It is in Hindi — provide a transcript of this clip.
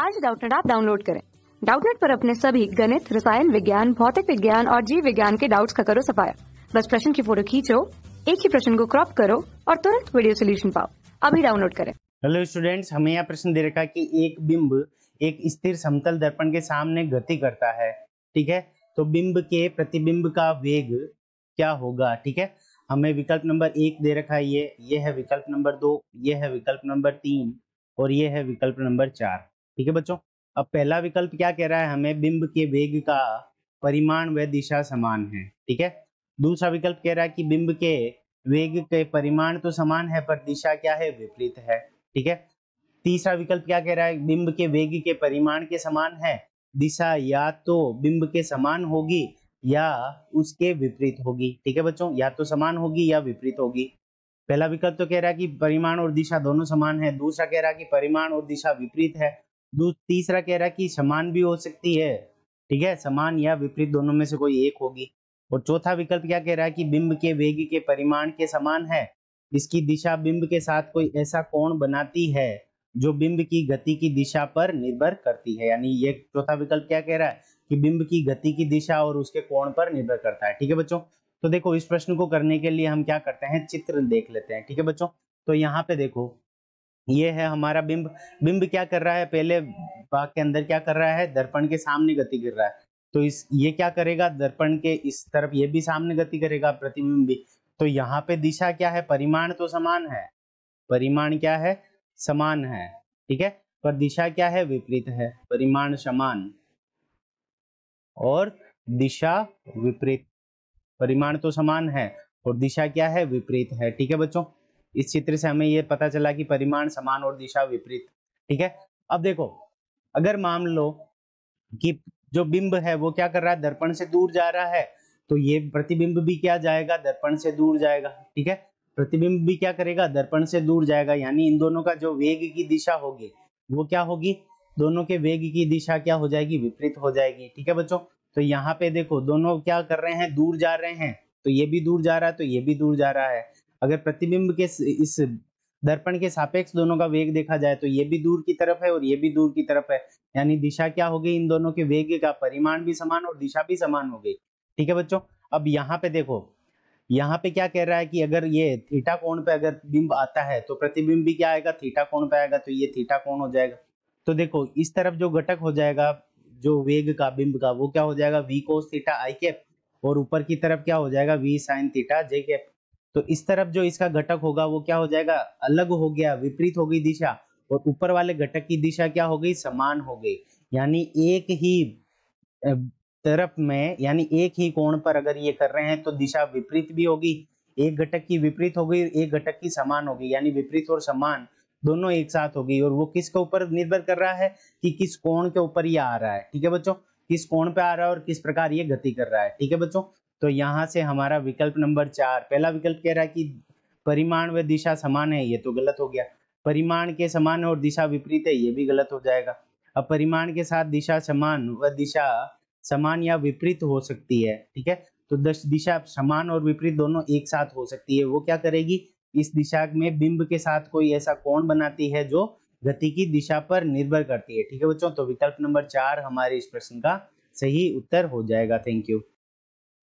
आज डाउटनेट आप डाउनलोड करें डाउटनेट पर अपने सभी गणित रसायन विज्ञान भौतिक विज्ञान और जीव विज्ञान के डाउट्स का करो सफाया बस प्रश्न की फोटो खींचो एक ही प्रश्न को क्रॉप करो और तुरंत वीडियो सोल्यूशन पाओ अभी डाउनलोड करें हेलो स्टूडेंट्स हमें यह प्रश्न दे रखा कि एक बिंब एक स्थिर समतल दर्पण के सामने गति करता है ठीक है तो बिंब के प्रतिबिंब का वेग क्या होगा ठीक है हमें विकल्प नंबर एक दे रखा है ये ये है विकल्प नंबर दो ये है विकल्प नंबर तीन और ये है विकल्प नंबर चार ठीक है बच्चों अब पहला विकल्प क्या कह रहा है हमें बिंब के वेग का परिमाण व दिशा समान है ठीक है दूसरा विकल्प कह रहा है कि बिंब के वेग के परिमाण तो समान है पर दिशा क्या है विपरीत है ठीक है तीसरा विकल्प क्या कह रहा है बिंब के वेग के परिमाण के समान है दिशा या तो बिंब के समान होगी या उसके विपरीत होगी ठीक है बच्चों या तो समान होगी या विपरीत होगी पहला विकल्प तो कह रहा है कि परिमाण और दिशा दोनों समान है दूसरा कह रहा है कि परिमाण और दिशा विपरीत है तीसरा कह रहा है कि समान भी हो सकती है ठीक है समान या विपरीत दोनों में से कोई एक होगी और चौथा विकल्प क्या कह रहा है कि बिंब के वेग के परिमाण के समान है इसकी दिशा बिंब के साथ कोई ऐसा कोण बनाती है जो बिंब की गति की दिशा पर निर्भर करती है यानी ये चौथा विकल्प क्या कह रहा है कि बिंब की गति की दिशा और उसके कोण पर निर्भर करता है ठीक है बच्चों तो देखो इस प्रश्न को करने के लिए हम क्या करते हैं चित्र देख लेते हैं ठीक है बच्चों तो यहाँ पे देखो ये है हमारा बिंब बिंब क्या कर रहा है पहले भाग के अंदर क्या कर रहा है दर्पण के सामने गति कर रहा है तो इस ये क्या करेगा दर्पण के इस तरफ ये भी सामने गति करेगा प्रतिबिंब भी तो यहाँ पे दिशा क्या है परिमाण तो समान है परिमाण क्या है समान है ठीक है पर दिशा क्या है विपरीत है परिमाण समान और दिशा विपरीत परिमाण तो समान है और दिशा क्या है विपरीत है ठीक है बच्चों इस चित्र से हमें ये पता चला कि परिमाण समान और दिशा विपरीत ठीक है अब देखो अगर मान लो कि जो बिंब है वो क्या कर रहा है दर्पण से दूर जा रहा है तो ये प्रतिबिंब भी क्या जाएगा दर्पण से दूर जाएगा ठीक है प्रतिबिंब भी क्या करेगा दर्पण से दूर जाएगा यानी इन दोनों का जो वेग की दिशा होगी वो क्या होगी दोनों के वेग की दिशा क्या हो जाएगी विपरीत हो जाएगी ठीक है बच्चों तो यहाँ पे देखो दोनों क्या कर रहे हैं दूर जा रहे हैं तो ये भी दूर जा रहा है तो ये भी दूर जा रहा है अगर प्रतिबिंब के इस दर्पण के सापेक्ष दोनों का वेग देखा जाए तो ये भी दूर की तरफ है और ये भी दूर की तरफ है यानी दिशा क्या हो गई इन दोनों के वेग का परिमाण भी समान और दिशा भी समान हो गई ठीक है बच्चों अब यहाँ पे देखो यहाँ पे क्या कह रहा है कि अगर ये थीटा कोण पे अगर बिंब आता है तो प्रतिबिंब भी क्या आएगा थीटा कोण पे आएगा तो ये थीटा कोण हो जाएगा तो देखो इस तरफ जो घटक हो जाएगा जो वेग का बिंब का वो क्या हो जाएगा V cos theta I cap और ऊपर की तरफ क्या हो जाएगा V sine theta J cap तो इस तरफ जो इसका घटक होगा वो क्या हो जाएगा अलग हो गया विपरीत हो गई दिशा और ऊपर वाले घटक की दिशा क्या हो गई समान हो गई यानी एक ही तरफ में यानी एक ही कोण पर अगर ये कर रहे हैं तो दिशा विपरीत भी होगी एक घटक की विपरीत हो गई एक घटक की समान होगी यानी विपरीत और समान दोनों एक साथ हो गई और वो किसके ऊपर निर्भर कर रहा है कि किस कोण के ऊपर ये आ रहा है ठीक है बच्चों किस कोण पे आ रहा है और किस प्रकार ये गति कर रहा है ठीक है बच्चों तो यहाँ से हमारा विकल्प नंबर चार पहला विकल्प कह रहा है कि परिमाण व दिशा समान है ये तो गलत हो गया परिमाण के समान और दिशा विपरीत है ये भी गलत हो जाएगा अब परिमाण के साथ दिशा समान व दिशा समान या विपरीत हो सकती है ठीक है तो दस दिशा समान और विपरीत दोनों एक साथ हो सकती है वो क्या करेगी इस दिशा में बिंब के साथ कोई ऐसा कोण बनाती है जो गति की दिशा पर निर्भर करती है ठीक है बच्चों तो विकल्प नंबर चार हमारे इस प्रश्न का सही उत्तर हो जाएगा थैंक यू